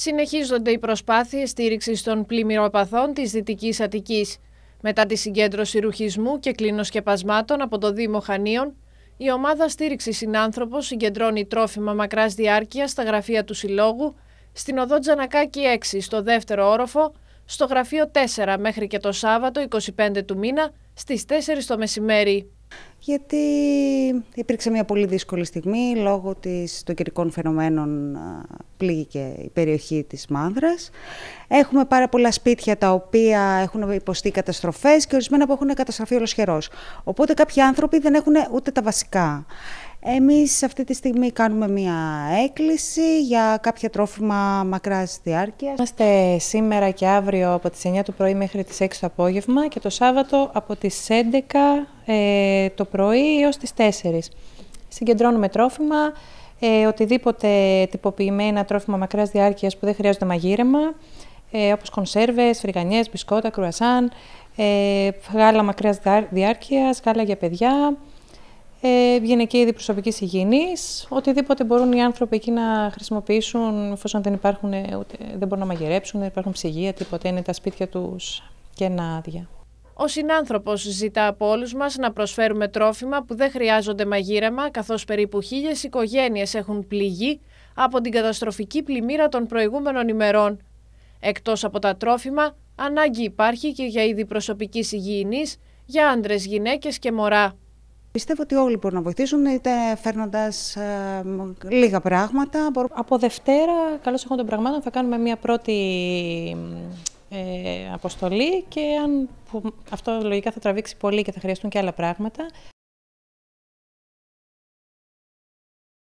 Συνεχίζονται οι προσπάθειες στήριξης των πλημμυροπαθών της Δυτικής Αττικής. Μετά τη συγκέντρωση ρουχισμού και κλινοσκεπασμάτων από το Δήμο Χανίων, η ομάδα στήριξης συνάνθρωπος συγκεντρώνει τρόφιμα μακράς διάρκειας στα γραφεία του Συλλόγου, στην οδό Τζανακάκη 6 στο δεύτερο όροφο, στο γραφείο 4 μέχρι και το Σάββατο 25 του μήνα στις 4 το μεσημέρι. Γιατί υπήρξε μια πολύ δύσκολη στιγμή λόγω της, των καιρικών φαινομένων πλήγηκε η περιοχή της Μάνδρας. Έχουμε πάρα πολλά σπίτια τα οποία έχουν υποστεί καταστροφές και ορισμένα που έχουν καταστραφεί ολοσχερός. Οπότε κάποιοι άνθρωποι δεν έχουν ούτε τα βασικά. Εμείς αυτή τη στιγμή κάνουμε μία έκκληση για κάποια τρόφιμα μακράς διάρκειας. Είμαστε σήμερα και αύριο από τις 9 το πρωί μέχρι τις 6 το απόγευμα και το Σάββατο από τις 11 ε, το πρωί έως τις 4. Συγκεντρώνουμε τρόφιμα, ε, οτιδήποτε τυποποιημένα τρόφιμα μακράς διάρκειας που δεν χρειάζονται μαγείρεμα, ε, όπως κονσέρβες, φρυγανιές, μπισκότα, κρουασάν, ε, γάλα μακράς διάρκειας, γάλα για παιδιά, ε, γυναικεία είδη προσωπικής υγιεινής, οτιδήποτε μπορούν οι άνθρωποι εκεί να χρησιμοποιήσουν, εφόσον δεν υπάρχουν, ε, δεν μπορούν να μαγειρέψουν, δεν υπάρχουν ψυγεία, τίποτα, είναι τα σπίτια τους και άδεια. Ο συνάνθρωπος ζητά από όλους μας να προσφέρουμε τρόφιμα που δεν χρειάζονται μαγείρεμα, καθώς περίπου χίλιες οικογένειες έχουν πληγεί από την καταστροφική πλημμύρα των προηγούμενων ημερών. Εκτός από τα τρόφιμα, ανάγκη υπάρχει και για είδη προσωπικής υγιεινής για άντρες, γυναίκες και μωρά. Πιστεύω ότι όλοι μπορούν να βοηθήσουν, είτε φέρνοντας ε, λίγα πράγματα. Από Δευτέρα, καλώς έχουν των πραγμάτων, θα κάνουμε μια πρώτη ε, αποστολή και αν, αυτό λογικά θα τραβήξει πολύ και θα χρειαστούν και άλλα πράγματα,